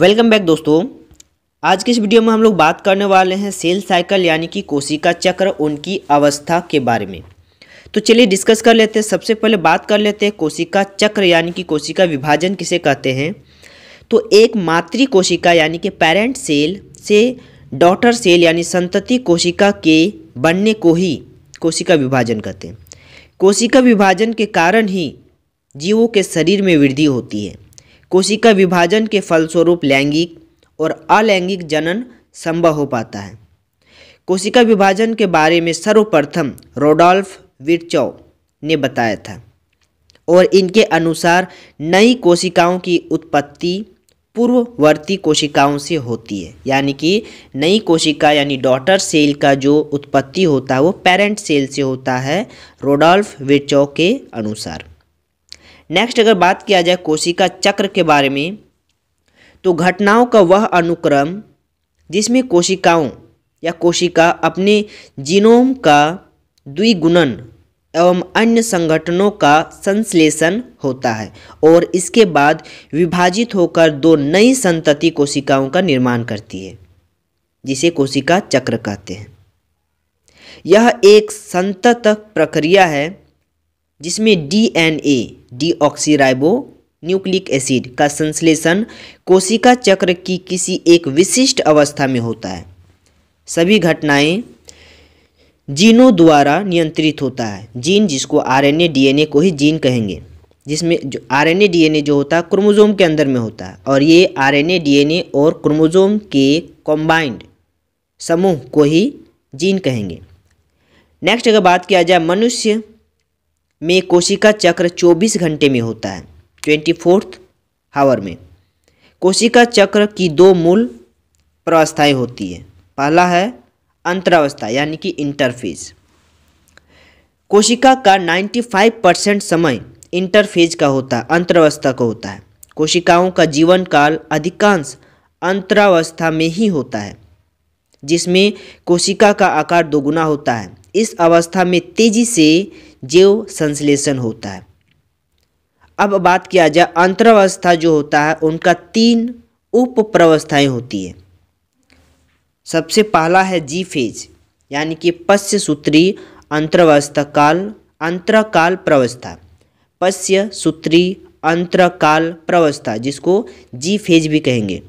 welcome back दोस्तों आज के इस वीडियो में हम लोग बात करने वाले हैं सेल साइकिल यानी कि कोशिका चक्र उनकी अवस्था के बारे में तो चलिए डिस्कस कर लेते हैं सबसे पहले बात कर लेते हैं कोशिका चक्र यानी कि कोशिका विभाजन किसे कहते हैं तो एक मातृ कोशिका यानी कि पेरेंट सेल से डॉटर सेल यानी संतति कोशिका के बनने को ही कोशिका विभाजन कहते हैं कोशिका विभाजन के कारण ही जीवों के शरीर में वृद्धि होती है कोशिका विभाजन के फलस्वरूप लैंगिक और अलैंगिक जनन संभव हो पाता है कोशिका विभाजन के बारे में सर्वप्रथम रोडोल्फ विरचौ ने बताया था और इनके अनुसार नई कोशिकाओं की उत्पत्ति पूर्ववर्ती कोशिकाओं से होती है यानी कि नई कोशिका यानी डॉटर सेल का जो उत्पत्ति होता है वो पेरेंट सेल से होता है रोडोल्फ विरचौ के अनुसार नेक्स्ट अगर बात किया जाए कोशिका चक्र के बारे में तो घटनाओं का वह अनुक्रम जिसमें कोशिकाओं या कोशिका अपने जीनोम का द्विगुणन एवं अन्य संगठनों का संश्लेषण होता है और इसके बाद विभाजित होकर दो नई संतति कोशिकाओं का निर्माण करती है जिसे कोशिका चक्र कहते हैं यह एक संतत प्रक्रिया है जिसमें डीएनए डीऑक्सीराइबो न्यूक्लिक एसिड का संश्लेषण कोशिका चक्र की किसी एक विशिष्ट अवस्था में होता है सभी घटनाएं जीनों द्वारा नियंत्रित होता है जीन जिसको आरएनए डीएनए को ही जीन कहेंगे जिसमें जो आरएनए डीएनए जो होता है क्रोमोजोम के अंदर में होता है और ये आरएनए डीएनए और क्रोमोजोम के कॉम्बाइंड समूह को ही जीन कहेंगे नेक्स्ट अगर बात किया जाए मनुष्य में कोशिका चक्र 24 घंटे में होता है ट्वेंटी फोर्थ हावर में कोशिका चक्र की दो मूल प्रवस्थाएँ होती है पहला है अंतरावस्था यानी कि इंटरफेज कोशिका का 95 परसेंट समय इंटरफेज का होता है अंतरावस्था का होता है कोशिकाओं का जीवन काल अधिकांश अंतरावस्था में ही होता है जिसमें कोशिका का आकार दोगुना होता है इस अवस्था में तेजी से जैव संश्लेषण होता है अब बात किया जाए अंतरावस्था जो होता है उनका तीन उप प्रवस्थाएँ होती है सबसे पहला है जी फेज यानी कि पश्य सूत्री अंतरावस्था काल अंतराकाल प्रवस्था पश्य सूत्री अंतराकाल प्रवस्था जिसको जी फेज भी कहेंगे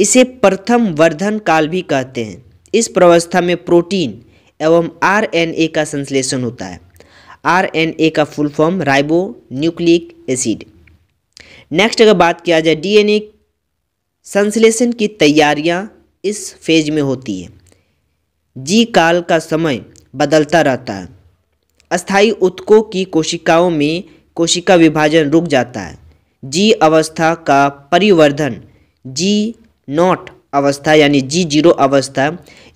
इसे प्रथम वर्धन काल भी कहते हैं इस प्रवस्था में प्रोटीन एवं आरएनए का संश्लेषण होता है आरएनए का full form ribonucleic acid next अगर बात किया जाए डीएनए संश्लेषण की तैयारियां इस फेज में होती है जी काल का समय बदलता रहता है अस्थाई उत्कों की कोशिकाओं में कोशिका विभाजन रुक जाता है जी अवस्था का परिवर्धन जी नॉट अवस्था यानी जी जीरो अवस्था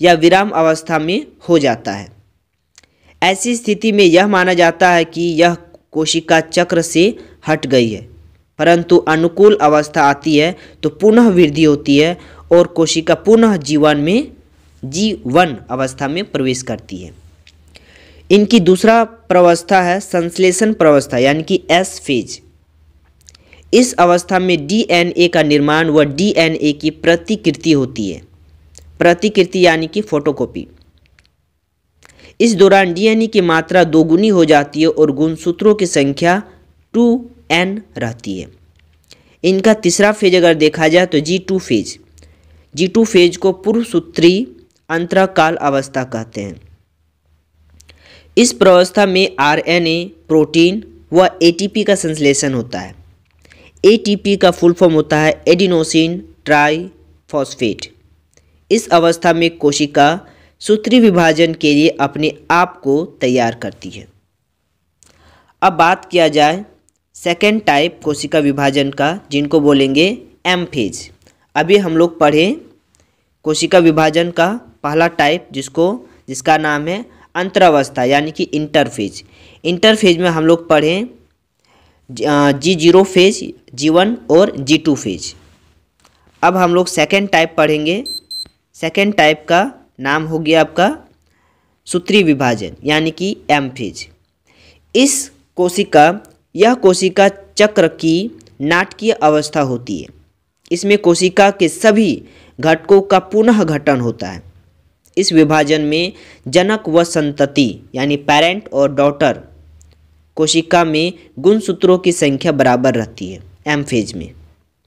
या विराम अवस्था में हो जाता है ऐसी स्थिति में यह माना जाता है कि यह कोशिका चक्र से हट गई है परंतु अनुकूल अवस्था आती है तो पुनः वृद्धि होती है और कोशिका पुनः जीवन में जीवन अवस्था में प्रवेश करती है इनकी दूसरा प्रवस्था है संश्लेषण प्रवस्था यानी कि एस फेज इस अवस्था में डीएनए का निर्माण व डीएनए की प्रतिकृति होती है प्रतिकृति यानी कि फोटोकॉपी इस दौरान डीएनए की मात्रा दोगुनी हो जाती है और गुणसूत्रों की संख्या टू एन रहती है इनका तीसरा फेज अगर देखा जाए तो G two phase G two phase को पूर्व सूत्री अंतराकाल अवस्था कहते हैं इस प्रवस्था में आरएनए, प्रोटीन व एटीपी का संश्लेषण होता है एटीपी का फुल फॉर्म होता है एडिनोसिन ट्राईफॉस्फेट इस अवस्था में कोशिका सूत्री विभाजन के लिए अपने आप को तैयार करती है अब बात किया जाए सेकेंड टाइप कोशिका विभाजन का जिनको बोलेंगे एम फेज अभी हम लोग पढ़े कोशिका विभाजन का पहला टाइप जिसको जिसका नाम है अंतरावस्था यानी कि इंटरफेज इंटरफेज में हम लोग पढ़ें G zero phase G one और जी टू फेज अब हम लोग सेकेंड टाइप पढ़ेंगे सेकेंड टाइप का नाम हो गया आपका सूत्री विभाजन यानी कि एम फेज इस कोशिका यह कोशिका चक्र की नाटकीय अवस्था होती है इसमें कोशिका के सभी घटकों का पुनः घटन होता है इस विभाजन में जनक व संतति यानी पेरेंट और डॉटर कोशिका में गुणसूत्रों की संख्या बराबर रहती है एम फेज में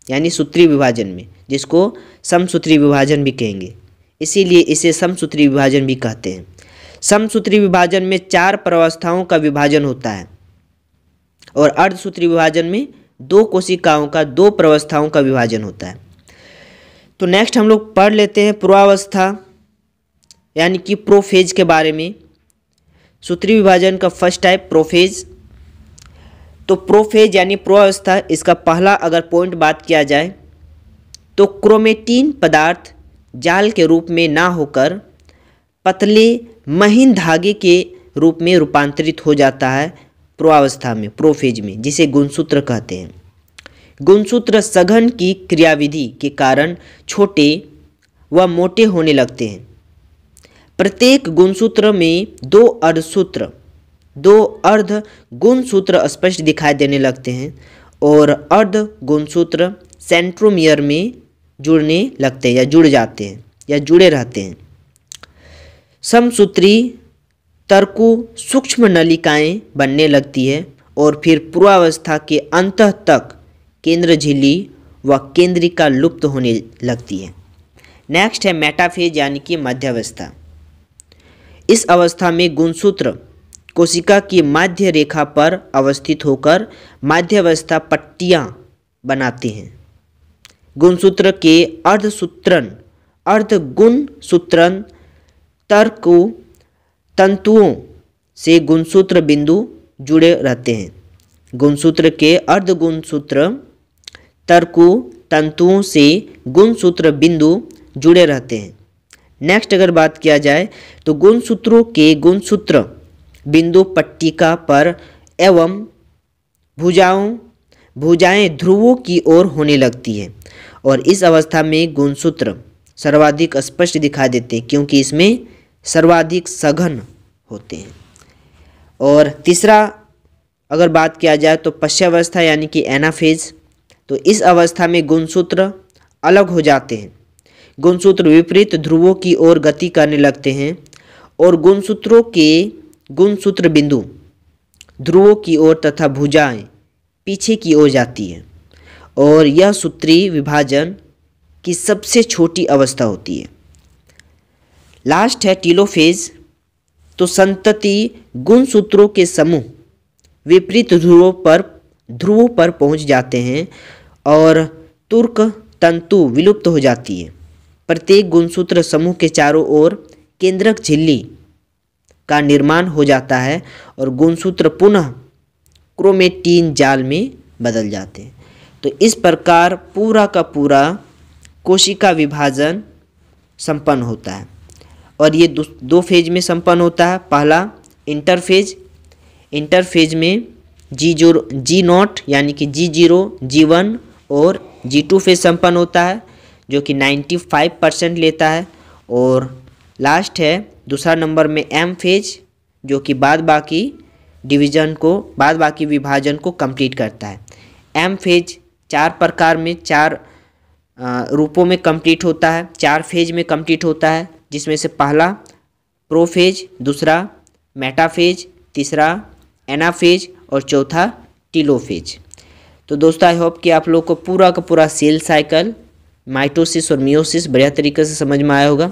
यानी सूत्री विभाजन में जिसको समसूत्री विभाजन भी कहेंगे इसीलिए इसे समसूत्री विभाजन भी कहते हैं समसूत्री विभाजन में चार प्रवस्थाओं का विभाजन होता है और अर्धसूत्री विभाजन में दो कोशिकाओं का दो प्रवस्थाओं का विभाजन होता है तो नेक्स्ट हम लोग पढ़ लेते हैं पूर्वावस्था यानी कि प्रोफेज के बारे में सूत्री विभाजन का फर्स्ट टाइप प्रोफेज तो प्रोफेज यानी प्रोअवस्था इसका पहला अगर पॉइंट बात किया जाए तो क्रोमेटीन पदार्थ जाल के रूप में ना होकर पतले महीन धागे के रूप में रूपांतरित हो जाता है प्रोअवस्था में प्रोफेज में जिसे गुणसूत्र कहते हैं गुणसूत्र सघन की क्रियाविधि के कारण छोटे व मोटे होने लगते हैं प्रत्येक गुणसूत्र में दो अर्धसूत्र दो अर्ध गुण सूत्र स्पष्ट दिखाई देने लगते हैं और अर्ध गुण सूत्र सेंट्रोमियर में जुड़ने लगते हैं या जुड़ जाते हैं या जुड़े रहते हैं समसूत्री तर्कु सूक्ष्म नलिकाएं बनने लगती है और फिर पूर्वावस्था के अंत तक केंद्र झिल्ली व केंद्रिका लुप्त होने लगती है नेक्स्ट है मेटाफेज यानी कि मध्यावस्था इस अवस्था में गुणसूत्र कोशिका की माध्य रेखा पर अवस्थित होकर माध्यवस्था पट्टियाँ बनाते हैं गुणसूत्र के अर्धसूत्रण अर्धगुण सूत्रण तर्क तंतुओं से गुणसूत्र बिंदु जुड़े रहते हैं गुणसूत्र के अर्धगुण सूत्र तर्कु तंतुओं से गुणसूत्र बिंदु जुड़े रहते हैं नेक्स्ट अगर बात किया जाए तो गुणसूत्रों के गुणसूत्र बिंदु पट्टिका पर एवं भुजाओं भुजाएं ध्रुवों की ओर होने लगती है और इस अवस्था में गुणसूत्र सर्वाधिक स्पष्ट दिखाई देते हैं क्योंकि इसमें सर्वाधिक सघन होते हैं और तीसरा अगर बात किया जाए तो पश्चावस्था यानी कि एनाफेज तो इस अवस्था में गुणसूत्र अलग हो जाते हैं गुणसूत्र विपरीत ध्रुवों की ओर गति करने लगते हैं और गुणसूत्रों के गुणसूत्र बिंदु ध्रुवों की ओर तथा भुजाएं पीछे की ओर जाती है और यह सूत्री विभाजन की सबसे छोटी अवस्था होती है लास्ट है टीलोफेज तो संतति गुणसूत्रों के समूह विपरीत ध्रुवों पर ध्रुवों पर पहुंच जाते हैं और तुर्क तंतु विलुप्त हो जाती है प्रत्येक गुणसूत्र समूह के चारों ओर केंद्रक झिल्ली का निर्माण हो जाता है और गुणसूत्र पुनः क्रोमेटीन जाल में बदल जाते हैं तो इस प्रकार पूरा का पूरा कोशिका विभाजन संपन्न होता है और ये दो, दो फेज में संपन्न होता है पहला इंटरफेज इंटरफेज में जी जो जी नॉट यानी कि जी जीरो जी वन और जी टू फेज संपन्न होता है जो कि नाइन्टी फाइव परसेंट लेता है और लास्ट है दूसरा नंबर में एम फेज जो कि बाद बाकी डिवीज़न को बाद बाकी विभाजन को कंप्लीट करता है एम फेज चार प्रकार में चार रूपों में कंप्लीट होता है चार फेज में कंप्लीट होता है जिसमें से पहला प्रोफेज दूसरा मेटाफेज तीसरा एनाफेज और चौथा टीलोफेज तो दोस्तों आई होप कि आप लोग को पूरा का पूरा सेल साइकिल माइटोसिस और मियोसिस बढ़िया तरीके से समझ में आया होगा